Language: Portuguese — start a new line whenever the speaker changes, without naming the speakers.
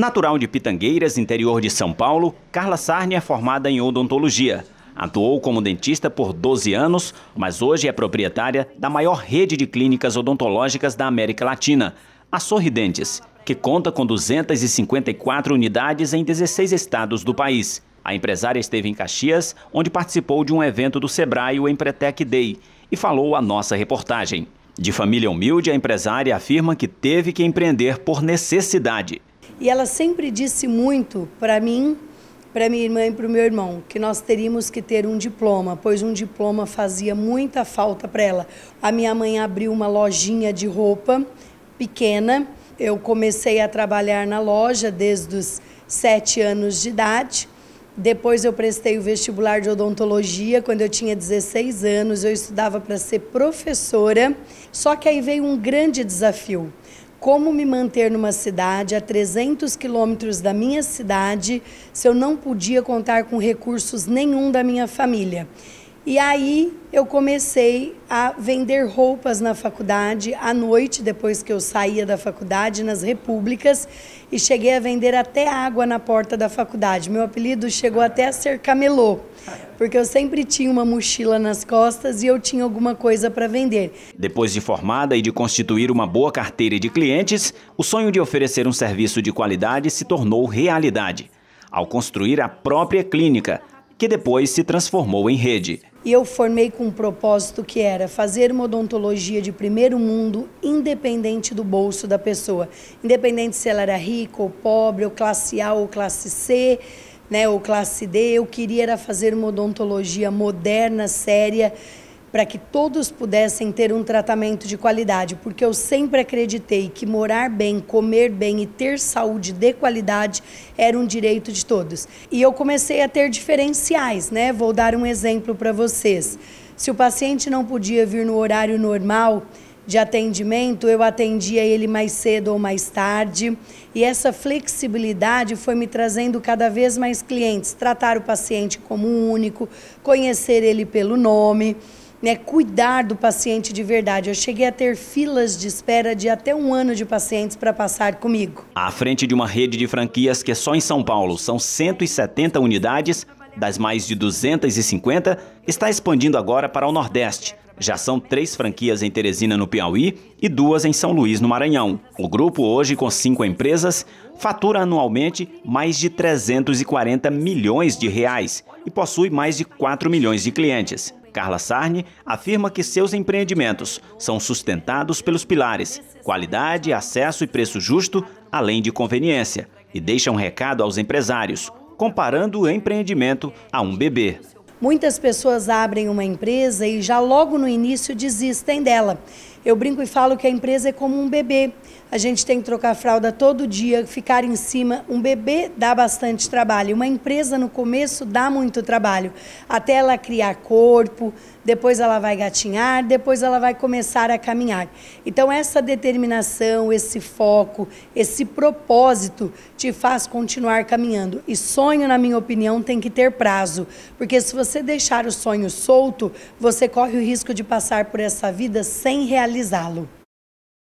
Natural de Pitangueiras, interior de São Paulo, Carla Sarni é formada em odontologia. Atuou como dentista por 12 anos, mas hoje é proprietária da maior rede de clínicas odontológicas da América Latina, a Sorridentes, que conta com 254 unidades em 16 estados do país. A empresária esteve em Caxias, onde participou de um evento do Sebrae, o Empretec Day, e falou a nossa reportagem. De família humilde, a empresária afirma que teve que empreender por necessidade
e ela sempre disse muito para mim, para minha irmã e para o meu irmão, que nós teríamos que ter um diploma, pois um diploma fazia muita falta para ela. A minha mãe abriu uma lojinha de roupa pequena. Eu comecei a trabalhar na loja desde os sete anos de idade. Depois eu prestei o vestibular de odontologia quando eu tinha 16 anos. Eu estudava para ser professora. Só que aí veio um grande desafio como me manter numa cidade a 300 quilômetros da minha cidade se eu não podia contar com recursos nenhum da minha família. E aí eu comecei a vender roupas na faculdade à noite, depois que eu saía da faculdade, nas repúblicas, e cheguei a vender até água na porta da faculdade. Meu apelido chegou até a ser camelô, porque eu sempre tinha uma mochila nas costas e eu tinha alguma coisa para vender.
Depois de formada e de constituir uma boa carteira de clientes, o sonho de oferecer um serviço de qualidade se tornou realidade, ao construir a própria clínica, que depois se transformou em rede.
E eu formei com um propósito que era fazer uma odontologia de primeiro mundo, independente do bolso da pessoa. Independente se ela era rica ou pobre, ou classe A ou classe C, né, ou classe D, eu queria era fazer uma odontologia moderna, séria, para que todos pudessem ter um tratamento de qualidade, porque eu sempre acreditei que morar bem, comer bem e ter saúde de qualidade era um direito de todos. E eu comecei a ter diferenciais, né? Vou dar um exemplo para vocês. Se o paciente não podia vir no horário normal, de atendimento, eu atendia ele mais cedo ou mais tarde. E essa flexibilidade foi me trazendo cada vez mais clientes, tratar o paciente como um único, conhecer ele pelo nome né, cuidar do paciente de verdade. Eu cheguei a ter filas de espera de até um ano de pacientes para passar comigo.
À frente de uma rede de franquias que é só em São Paulo são 170 unidades, das mais de 250, está expandindo agora para o Nordeste. Já são três franquias em Teresina, no Piauí, e duas em São Luís, no Maranhão. O grupo, hoje com cinco empresas, fatura anualmente mais de 340 milhões de reais e possui mais de 4 milhões de clientes. Carla Sarni afirma que seus empreendimentos são sustentados pelos pilares qualidade, acesso e preço justo, além de conveniência, e deixa um recado aos empresários, comparando o empreendimento a um bebê.
Muitas pessoas abrem uma empresa e já logo no início desistem dela. Eu brinco e falo que a empresa é como um bebê. A gente tem que trocar fralda todo dia, ficar em cima. Um bebê dá bastante trabalho. Uma empresa no começo dá muito trabalho. Até ela criar corpo, depois ela vai gatinhar, depois ela vai começar a caminhar. Então essa determinação, esse foco, esse propósito te faz continuar caminhando. E sonho, na minha opinião, tem que ter prazo, porque se você deixar o sonho solto, você corre o risco de passar por essa vida sem realizar realizá-lo.